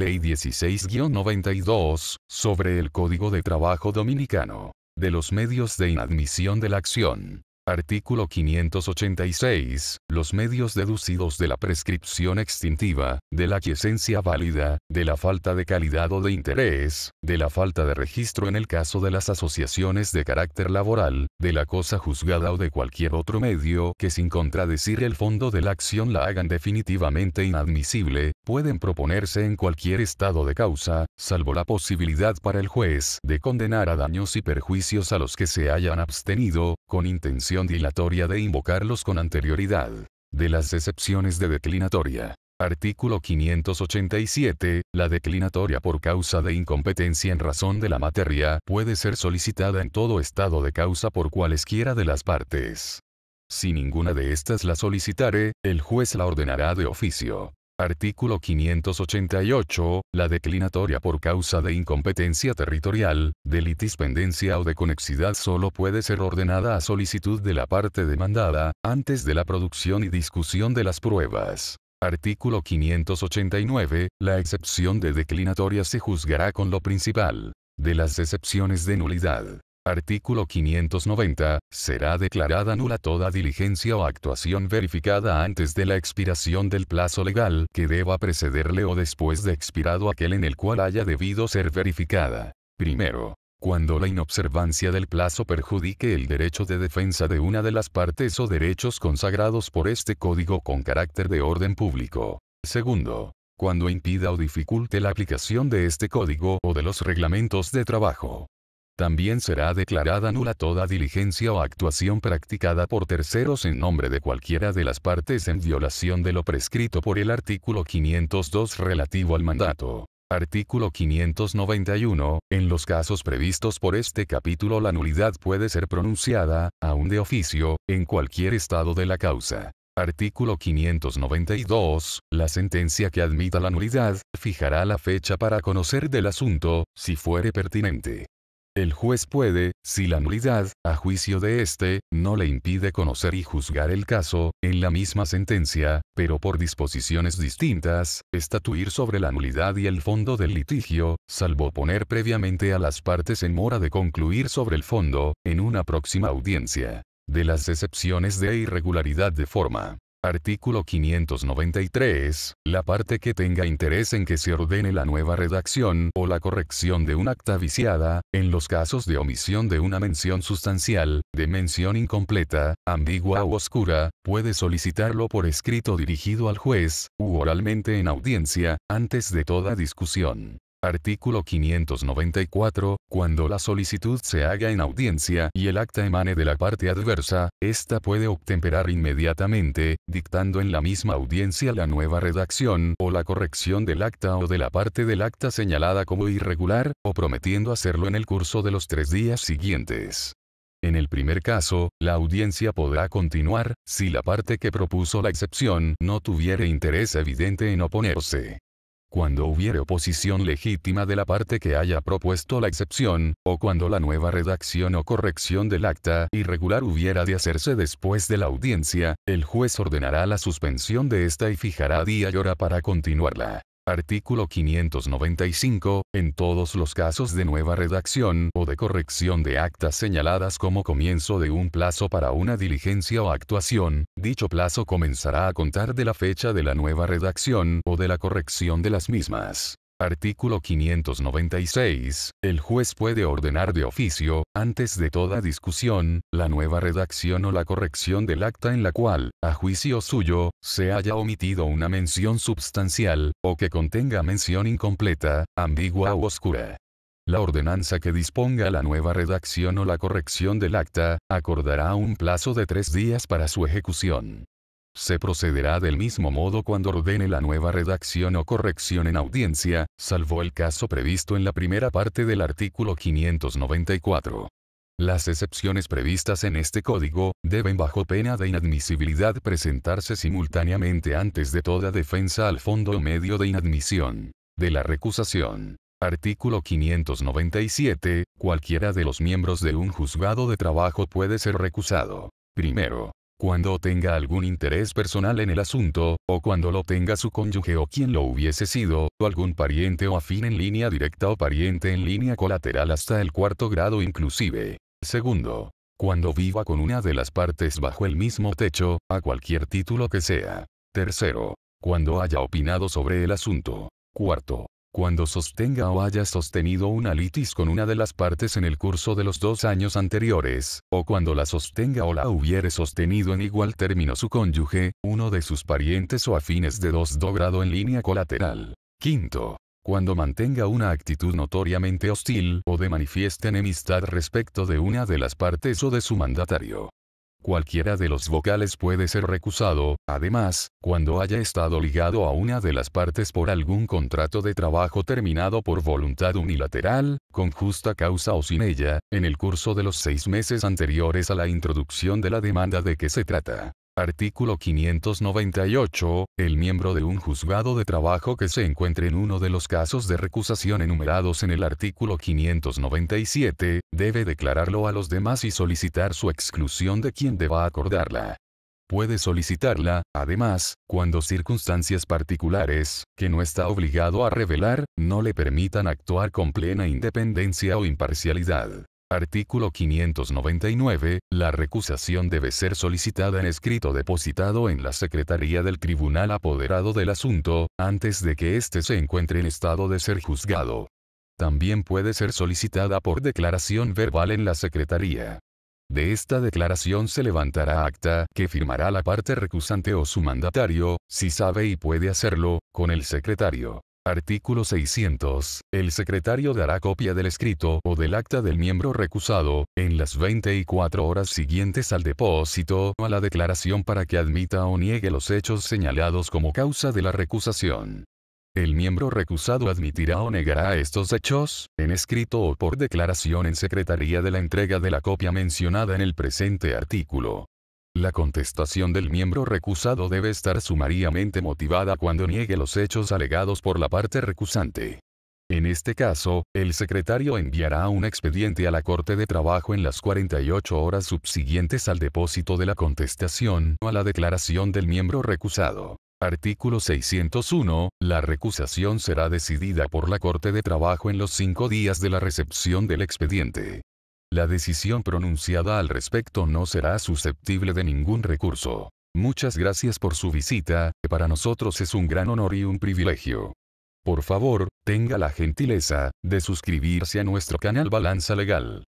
Ley 16-92, sobre el Código de Trabajo Dominicano, de los medios de inadmisión de la acción. Artículo 586. Los medios deducidos de la prescripción extintiva, de la quiesencia válida, de la falta de calidad o de interés, de la falta de registro en el caso de las asociaciones de carácter laboral, de la cosa juzgada o de cualquier otro medio que sin contradecir el fondo de la acción la hagan definitivamente inadmisible, pueden proponerse en cualquier estado de causa, salvo la posibilidad para el juez de condenar a daños y perjuicios a los que se hayan abstenido, con intención dilatoria de invocarlos con anterioridad. De las excepciones de declinatoria. Artículo 587. La declinatoria por causa de incompetencia en razón de la materia puede ser solicitada en todo estado de causa por cualesquiera de las partes. Si ninguna de estas la solicitare, el juez la ordenará de oficio. Artículo 588. La declinatoria por causa de incompetencia territorial, de litispendencia o de conexidad solo puede ser ordenada a solicitud de la parte demandada, antes de la producción y discusión de las pruebas. Artículo 589. La excepción de declinatoria se juzgará con lo principal de las excepciones de nulidad. Artículo 590. Será declarada nula toda diligencia o actuación verificada antes de la expiración del plazo legal que deba precederle o después de expirado aquel en el cual haya debido ser verificada. Primero, cuando la inobservancia del plazo perjudique el derecho de defensa de una de las partes o derechos consagrados por este código con carácter de orden público. Segundo, cuando impida o dificulte la aplicación de este código o de los reglamentos de trabajo. También será declarada nula toda diligencia o actuación practicada por terceros en nombre de cualquiera de las partes en violación de lo prescrito por el artículo 502 relativo al mandato. Artículo 591. En los casos previstos por este capítulo la nulidad puede ser pronunciada, aun de oficio, en cualquier estado de la causa. Artículo 592. La sentencia que admita la nulidad, fijará la fecha para conocer del asunto, si fuere pertinente. El juez puede, si la nulidad, a juicio de éste, no le impide conocer y juzgar el caso, en la misma sentencia, pero por disposiciones distintas, estatuir sobre la nulidad y el fondo del litigio, salvo poner previamente a las partes en mora de concluir sobre el fondo, en una próxima audiencia. De las excepciones de irregularidad de forma. Artículo 593. La parte que tenga interés en que se ordene la nueva redacción o la corrección de un acta viciada, en los casos de omisión de una mención sustancial, de mención incompleta, ambigua u oscura, puede solicitarlo por escrito dirigido al juez, u oralmente en audiencia, antes de toda discusión. Artículo 594, cuando la solicitud se haga en audiencia y el acta emane de la parte adversa, ésta puede obtemperar inmediatamente, dictando en la misma audiencia la nueva redacción o la corrección del acta o de la parte del acta señalada como irregular, o prometiendo hacerlo en el curso de los tres días siguientes. En el primer caso, la audiencia podrá continuar, si la parte que propuso la excepción no tuviera interés evidente en oponerse cuando hubiere oposición legítima de la parte que haya propuesto la excepción, o cuando la nueva redacción o corrección del acta irregular hubiera de hacerse después de la audiencia, el juez ordenará la suspensión de esta y fijará día y hora para continuarla. Artículo 595. En todos los casos de nueva redacción o de corrección de actas señaladas como comienzo de un plazo para una diligencia o actuación, dicho plazo comenzará a contar de la fecha de la nueva redacción o de la corrección de las mismas. Artículo 596. El juez puede ordenar de oficio, antes de toda discusión, la nueva redacción o la corrección del acta en la cual, a juicio suyo, se haya omitido una mención substancial, o que contenga mención incompleta, ambigua u oscura. La ordenanza que disponga la nueva redacción o la corrección del acta, acordará un plazo de tres días para su ejecución. Se procederá del mismo modo cuando ordene la nueva redacción o corrección en audiencia, salvo el caso previsto en la primera parte del artículo 594. Las excepciones previstas en este código, deben bajo pena de inadmisibilidad presentarse simultáneamente antes de toda defensa al fondo o medio de inadmisión. De la recusación. Artículo 597. Cualquiera de los miembros de un juzgado de trabajo puede ser recusado. Primero, cuando tenga algún interés personal en el asunto, o cuando lo tenga su cónyuge o quien lo hubiese sido, o algún pariente o afín en línea directa o pariente en línea colateral hasta el cuarto grado inclusive. Segundo, cuando viva con una de las partes bajo el mismo techo, a cualquier título que sea. Tercero, cuando haya opinado sobre el asunto. Cuarto, cuando sostenga o haya sostenido una litis con una de las partes en el curso de los dos años anteriores, o cuando la sostenga o la hubiere sostenido en igual término su cónyuge, uno de sus parientes o afines de dos do grado en línea colateral. Quinto, cuando mantenga una actitud notoriamente hostil o de manifiesta enemistad respecto de una de las partes o de su mandatario. Cualquiera de los vocales puede ser recusado, además, cuando haya estado ligado a una de las partes por algún contrato de trabajo terminado por voluntad unilateral, con justa causa o sin ella, en el curso de los seis meses anteriores a la introducción de la demanda de que se trata. Artículo 598. El miembro de un juzgado de trabajo que se encuentre en uno de los casos de recusación enumerados en el artículo 597, debe declararlo a los demás y solicitar su exclusión de quien deba acordarla puede solicitarla, además, cuando circunstancias particulares, que no está obligado a revelar, no le permitan actuar con plena independencia o imparcialidad. Artículo 599. La recusación debe ser solicitada en escrito depositado en la Secretaría del Tribunal apoderado del asunto, antes de que éste se encuentre en estado de ser juzgado. También puede ser solicitada por declaración verbal en la Secretaría. De esta declaración se levantará acta que firmará la parte recusante o su mandatario, si sabe y puede hacerlo, con el secretario. Artículo 600. El secretario dará copia del escrito o del acta del miembro recusado, en las 24 horas siguientes al depósito o a la declaración para que admita o niegue los hechos señalados como causa de la recusación. El miembro recusado admitirá o negará estos hechos, en escrito o por declaración en secretaría de la entrega de la copia mencionada en el presente artículo. La contestación del miembro recusado debe estar sumariamente motivada cuando niegue los hechos alegados por la parte recusante. En este caso, el secretario enviará un expediente a la Corte de Trabajo en las 48 horas subsiguientes al depósito de la contestación o a la declaración del miembro recusado. Artículo 601. La recusación será decidida por la Corte de Trabajo en los cinco días de la recepción del expediente. La decisión pronunciada al respecto no será susceptible de ningún recurso. Muchas gracias por su visita, que para nosotros es un gran honor y un privilegio. Por favor, tenga la gentileza de suscribirse a nuestro canal Balanza Legal.